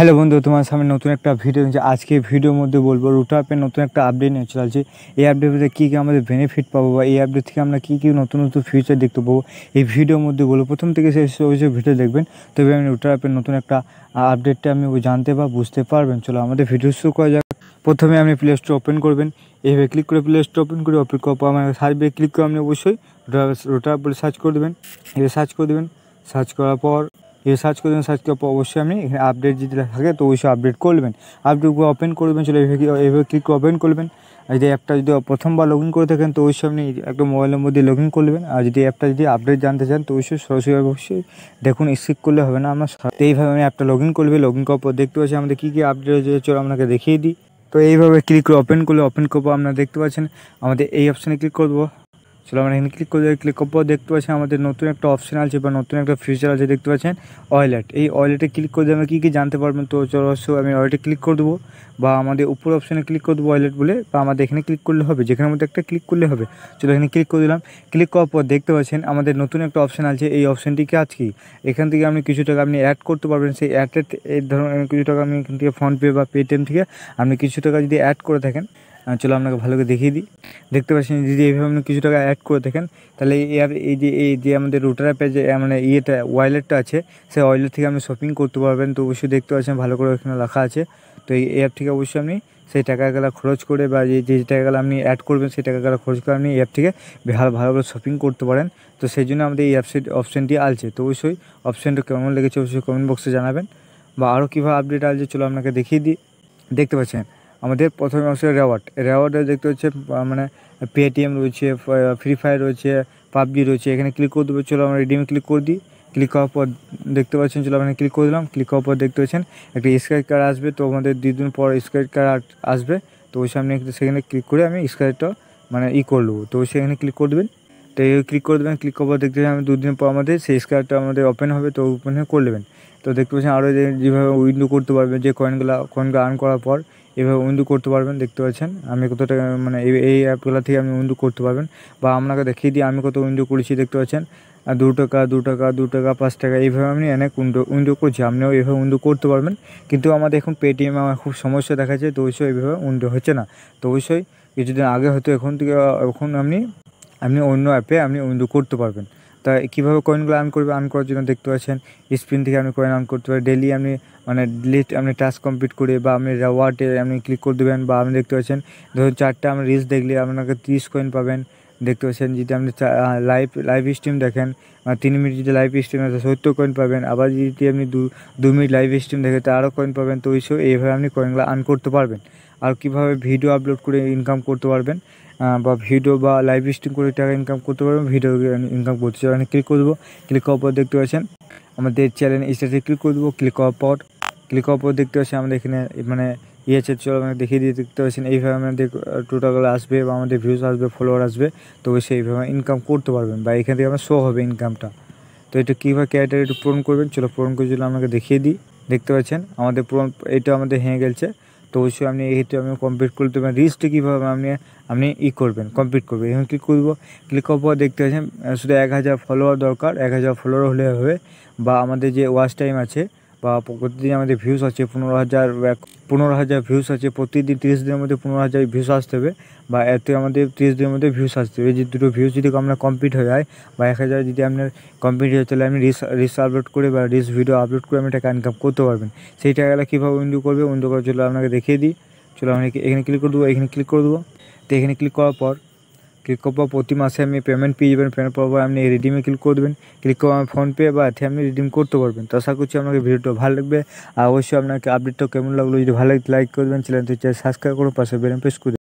hello বন্ধু তোমার সামনে নতুন একটা ভিডিও নিচ্ছে আজকে ভিডিওর মধ্যে বলবো রুট অ্যাপের নতুন একটা আপডেট নিয়ে চলে আসছে এই আপডেটে কী কী আমাদের বেনিফিট পাবো বা এই আপডেট থেকে আমরা কী কী নতুন নতুন ফিউচার দেখতে পাবো এই ভিডিওর মধ্যে বলবো প্রথম থেকে শেষ ওই ভিডিও দেখবেন তবে আমি রুটার অ্যাপের নতুন একটা আপডেটটা আমি জানতে বা বুঝতে পারবেন চলো আমাদের ভিডিও শুরু করা যাক প্রথমে আপনি প্লে স্টোর ওপেন করবেন এইভাবে ক্লিক করে প্লে স্টোর ওপেন করে ওপেন করার পর আমার সার্ভে ক্লিক করে আপনি অবশ্যই রুটার রুটার বলে সার্চ করে দেবেন এভাবে সার্চ করে দেবেন সার্চ করার পর এই সার্চ করে দেবেন সার্চ করার পর অবশ্যই আপনি এখানে আপডেট যদি থাকে তো ওইসব আপডেট করবেন আপডেট ওপেন করবেন চলে এইভাবে এইভাবে ক্লিক ওপেন করবেন আর যদি অ্যাপটা যদি প্রথমবার লগ ইন করে থাকেন তো ওইসব আপনি একটা মোবাইল নম্বর দিয়ে লগ করবেন আর যদি অ্যাপটা যদি আপডেট জানতে চান তো ওইসব সরাসরি অবশ্যই দেখুন স্কিপ করলে হবে না আমার এইভাবে আমি অ্যাপটা লগ ইন করবে লগ ইন করার পর দেখতে পাচ্ছি আমাদের কী কী আপডেট হয়েছে চলো আপনাকে দেখিয়ে দিই তো এইভাবে ক্লিক করে ওপেন করলে ওপেন করবো আপনারা দেখতে পাচ্ছেন আমাদের এই অপশানে ক্লিক করবো চলো আমরা এখানে ক্লিক করে ক্লিক করার পর দেখতে পাচ্ছেন আমাদের নতুন একটা অপশান আছে বা নতুন একটা ফিউচার আছে দেখতে পাচ্ছেন অয়লেট এই অয়লেটে ক্লিক করে আমরা কী কী জানতে পারবেন তো চলো আমি অয়েলেটে ক্লিক করে দেবো বা আমাদের উপর অপশানে ক্লিক করে দেবো অয়েলেট বলে বা আমাদের এখানে ক্লিক করলে হবে যেখানের মধ্যে একটা ক্লিক করলে হবে চলো এখানে ক্লিক করে দিলাম ক্লিক করার পর দেখতে পাচ্ছেন আমাদের নতুন একটা অপশান আছে এই অপশানটিকে আজ কি এখান থেকে আপনি কিছু টাকা আপনি অ্যাড করতে পারবেন সেই অ্যাডেড এর ধরনের কিছু টাকা আমি এখান থেকে ফোনপে বা পেটিএম থেকে আপনি কিছু টাকা যদি অ্যাড করে থাকেন চলো আপনাকে ভালো করে দেখিয়ে দিই দেখতে পাচ্ছেন যদি এইভাবে আপনি কিছু টাকা অ্যাড করে দেখেন তাহলে এর এই যে এই যে আমাদের রুটার অ্যাপে যে মানে ইয়েটা ওয়ালেটটা আছে সেই ওয়ালেট থেকে আপনি শপিং করতে পারবেন তো অবশ্যই দেখতে পাচ্ছেন ভালো করে ওখানে লেখা আছে তো এই অ্যাপ থেকে অবশ্যই আপনি সেই টাকাগুলো খরচ করে বা যে টাকাগুলো আপনি অ্যাড করবেন সেই টাকাগুলো খরচ করে আপনি অ্যাপ থেকে ভালো ভালো শপিং করতে পারেন তো সেই জন্য আমাদের এই অ্যাপসাইট অপশানটি আলছে তো অবশ্যই অপশানটা কেমন লেগেছে অবশ্যই কমেন্ট বক্সে জানাবেন বা আরও কীভাবে আপডেট আলছে চলো আপনাকে দেখিয়ে দিই দেখতে পাচ্ছেন আমাদের প্রথমে অবশ্যই রেওয়ার্ড রেওয়ার্ডে দেখতে হচ্ছে মানে পেটিএম রয়েছে ফ্রি ফায়ার রয়েছে পাবজি রয়েছে এখানে ক্লিক করে দেবো চলো আমরা রিডিমে ক্লিক করে দিই ক্লিক করার পর দেখতে পাচ্ছেন চলো আপনি ক্লিক করে দিলাম ক্লিক করার পর দেখতে পাচ্ছেন একটা স্ক্রাইট কার্ড আসবে তো আমাদের দুদিন পর স্ক্রাইট কার্ড আসবে তো ওই সামনে সেখানে ক্লিক করে আমি স্ক্রাইটটা মানে ই করলো তো সেখানে ক্লিক করে দেবেন তো এই ক্লিক করে দেবেন ক্লিক করার পর দেখতে পাচ্ছি আমি দুদিন পর আমাদের সেই স্ক্রাইটটা আমাদের ওপেন হবে তো ওপেন করে নেবেন তো দেখতে পাচ্ছেন আরও যেভাবে উইন্ডো করতে পারবেন যে কয়েনগুলো কয়েনগুলো আর্ন করার পর এভাবে উইন্ডো করতে পারবেন দেখতে পাচ্ছেন আমি কতটা মানে এই অ্যাপগুলো থেকে আপনি উইন্ডো করতে পারবেন বা আপনাকে দেখিয়ে দিয়ে আমি কত উইন্ডো করেছি দেখতে পাচ্ছেন দু টাকা দু টাকা দু টাকা পাঁচ টাকা এইভাবে আপনি অনেক উইন্ডো উইন্ডো করছি আপনিও এইভাবে উইন্ডো করতে পারবেন কিন্তু আমাদের এখন পেটিএম আমার খুব সমস্যা দেখা যায় তো অবশ্যই এইভাবে উইন্ডো হচ্ছে না তো অবশ্যই কিছুদিন আগে হয়তো এখন থেকে এখন আপনি আপনি অন্য অ্যাপে আপনি উইন্ডো করতে পারবেন তা কীভাবে কয়েনগুলো আর্ন করবে আর্ন করার জন্য দেখতে পাচ্ছেন স্পিন থেকে আপনি কয়েন আর্ন করতে পারেন ডেলি আপনি মানে লিস্ট আপনি টাস্ক কমপ্লিট করে বা আপনি রেওয়ার্ডে আপনি ক্লিক করে দেবেন বা আপনি দেখতে পাচ্ছেন ধরুন চারটা আপনি রিলস দেখলে আপনাকে তিরিশ কয়েন পাবেন দেখতে পাচ্ছেন যদি আপনি লাইভ লাইভ স্ট্রিম দেখেন তিন মিনিট যদি লাইভ স্ট্রিম আছে সত্তর কয়েন পাবেন আবার যদি আপনি দু দু মিনিট লাইভ স্ট্রিম দেখেন তা আরও কয়েন পাবেন তো ওইসব এইভাবে আপনি কয়েনগুলো আর্ন করতে পারবেন আর কিভাবে ভিডিও আপলোড করে ইনকাম করতে পারবেন বা ভিডিও বা লাইভ স্ট্রিম করে টাকা ইনকাম করতে পারবেন ভিডিও ইনকাম করতে চাই ক্লিক করবো ক্লিক করার পর দেখতে পাচ্ছেন আমাদের চ্যানেল স্টার্টে ক্লিক করে দেবো ক্লিক করার পর ক্লিক করার পর দেখতে পাচ্ছেন আমাদের এখানে মানে ইয়েছে চলো মানে দেখিয়ে দিয়ে দেখতে পাচ্ছেন এইভাবে আমাদের টোটালগুলো আসবে বা আমাদের ভিউজ আসবে ফলোয়ার আসবে তো সেইভাবে ইনকাম করতে পারবেন বা এখান থেকে আমার শো হবে ইনকামটা তো এটা কীভাবে ক্যারেক্টার একটু পূরণ করবেন চলো পূরণ করে যদি আমাকে দেখিয়ে দিই দেখতে পাচ্ছেন আমাদের পূরণ এটা আমাদের হেঁয়ে গেছে তো অবশ্যই আপনি এক্ষেত্রে আপনি কমপ্লিট করলে তো রিস্টে কীভাবে আপনি আপনি ই করবেন কমপ্লিট করবেন এখন ক্লিক করবো ক্লিক করার পর দেখতে পাচ্ছেন শুধু এক হাজার ফলোয়ার দরকার এক হাজার ফলোয়ার হলে হবে বা আমাদের যে ওয়াচ টাইম আছে বা প্রতিদিন আমাদের ভিউজ আছে পনেরো হাজার পনেরো হাজার ভিউস আছে প্রতিদিন তিরিশ দিনের মধ্যে পনেরো হাজার ভিউস আসতে হবে বা এতে আমাদের তিরিশ দিনের মধ্যে ভিউস আসতে হবে যে দুটো ভিউস যদি আপনার কমপ্লিট হয়ে যায় বা এক হাজার যদি আপনার কমপ্লিট হয়ে তাহলে আপনি রিস রিস আপলোড করে বা রিস ভিডিও আপলোড করে আপনি টাকা ইনকাম করতে পারবেন সেই টাকাটা কীভাবে উইন্ডো করবে উইন্ডো করার জন্য আপনাকে দেখিয়ে দিই চলো আমি এখানে ক্লিক করে দেবো এখানে ক্লিক করে দেবো তো এখানে ক্লিক করার পর ক্লিক করার প্রতি মাসে আপনি পেমেন্ট পেয়ে যাবেন পেমেন্ট পাওয়ার পর আপনি রিডিমে ক্লিক করে দেবেন ক্লিক করে আমার ফোনপে বা এতে আপনি রিডিম করতে পারবেন তো আশা করছি আপনাকে ভিডিওটা ভালো লাগবে আর অবশ্যই আপনাকে আপডেটটা কেমন লাগলো যদি ভালো লাগে লাইক করবেন চ্যানেলটি সাবস্ক্রাইব করুন পাশে বেরেন প্রেস করে